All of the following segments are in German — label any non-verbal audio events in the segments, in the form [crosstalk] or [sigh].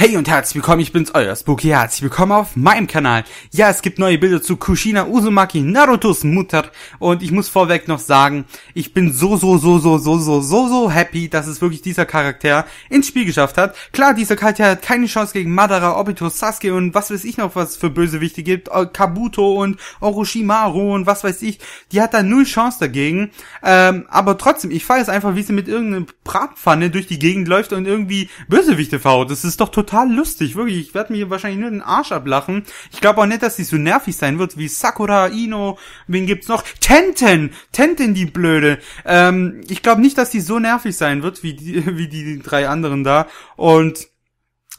Hey und herzlich willkommen, ich bin's, euer Spooky. Herzlich willkommen auf meinem Kanal. Ja, es gibt neue Bilder zu Kushina Uzumaki, Narutos Mutter. Und ich muss vorweg noch sagen, ich bin so, so, so, so, so, so, so, so happy, dass es wirklich dieser Charakter ins Spiel geschafft hat. Klar, dieser Charakter hat keine Chance gegen Madara, Obito, Sasuke und was weiß ich noch, was für Bösewichte gibt. Äh, Kabuto und Orochimaru und was weiß ich. Die hat da null Chance dagegen. Ähm, aber trotzdem, ich fahre jetzt einfach, wie sie mit irgendeinem Bratpfanne durch die Gegend läuft und irgendwie Bösewichte verhaut. Das ist doch total total lustig, wirklich. Ich werde mir wahrscheinlich nur den Arsch ablachen. Ich glaube auch nicht, dass die so nervig sein wird wie Sakura, Ino, wen gibt's noch? Tenten! Tenten, die Blöde. Ähm, ich glaube nicht, dass die so nervig sein wird wie die, [laughs] wie die drei anderen da. Und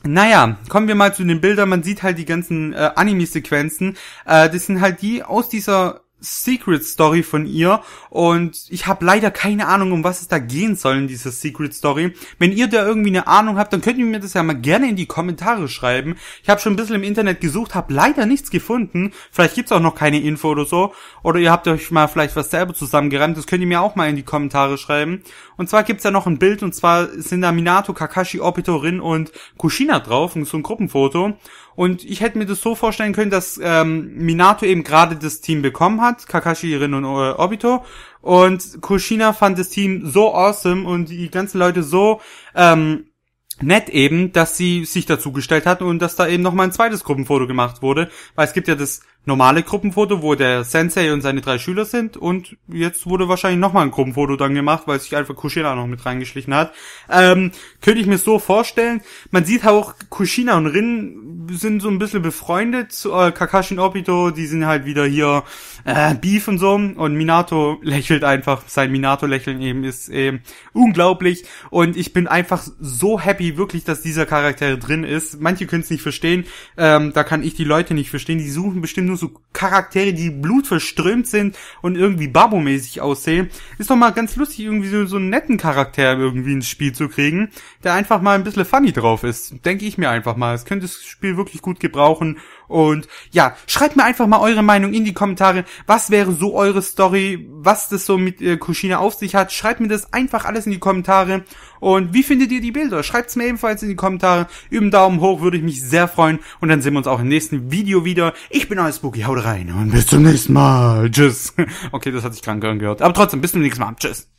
naja, kommen wir mal zu den Bildern. Man sieht halt die ganzen äh, Anime-Sequenzen. Äh, das sind halt die aus dieser Secret Story von ihr und ich habe leider keine Ahnung, um was es da gehen soll in dieser Secret Story. Wenn ihr da irgendwie eine Ahnung habt, dann könnt ihr mir das ja mal gerne in die Kommentare schreiben. Ich habe schon ein bisschen im Internet gesucht, habe leider nichts gefunden. Vielleicht gibt's auch noch keine Info oder so. Oder ihr habt euch mal vielleicht was selber zusammengereimt. Das könnt ihr mir auch mal in die Kommentare schreiben. Und zwar gibt's da noch ein Bild und zwar sind da Minato, Kakashi, Obito, Rin und Kushina drauf, und so ein Gruppenfoto. Und ich hätte mir das so vorstellen können, dass ähm, Minato eben gerade das Team bekommen hat, Kakashi, Rin und äh, Obito. Und Kushina fand das Team so awesome und die ganzen Leute so ähm, nett eben, dass sie sich dazugestellt hat und dass da eben nochmal ein zweites Gruppenfoto gemacht wurde, weil es gibt ja das normale Gruppenfoto, wo der Sensei und seine drei Schüler sind und jetzt wurde wahrscheinlich nochmal ein Gruppenfoto dann gemacht, weil sich einfach Kushina noch mit reingeschlichen hat. Ähm, könnte ich mir so vorstellen. Man sieht auch, Kushina und Rin sind so ein bisschen befreundet. Äh, Kakashi und Obito, die sind halt wieder hier äh, Beef und so und Minato [laughs] lächelt einfach. Sein Minato-Lächeln eben ist eben ähm, unglaublich und ich bin einfach so happy wirklich, dass dieser Charakter drin ist. Manche können es nicht verstehen, ähm, da kann ich die Leute nicht verstehen, die suchen bestimmt nosuk Charaktere, die blutverströmt sind und irgendwie Babo-mäßig aussehen. Ist doch mal ganz lustig, irgendwie so, so einen netten Charakter irgendwie ins Spiel zu kriegen, der einfach mal ein bisschen funny drauf ist. Denke ich mir einfach mal. Es könnte das Spiel wirklich gut gebrauchen. Und ja, schreibt mir einfach mal eure Meinung in die Kommentare. Was wäre so eure Story? Was das so mit äh, Kushina auf sich hat? Schreibt mir das einfach alles in die Kommentare. Und wie findet ihr die Bilder? Schreibt's mir ebenfalls in die Kommentare. Über einen Daumen hoch würde ich mich sehr freuen. Und dann sehen wir uns auch im nächsten Video wieder. Ich bin euer Spooky. Haut rein rein und bis zum nächsten Mal. Tschüss. Okay, das hat sich krank angehört. Aber trotzdem, bis zum nächsten Mal. Tschüss.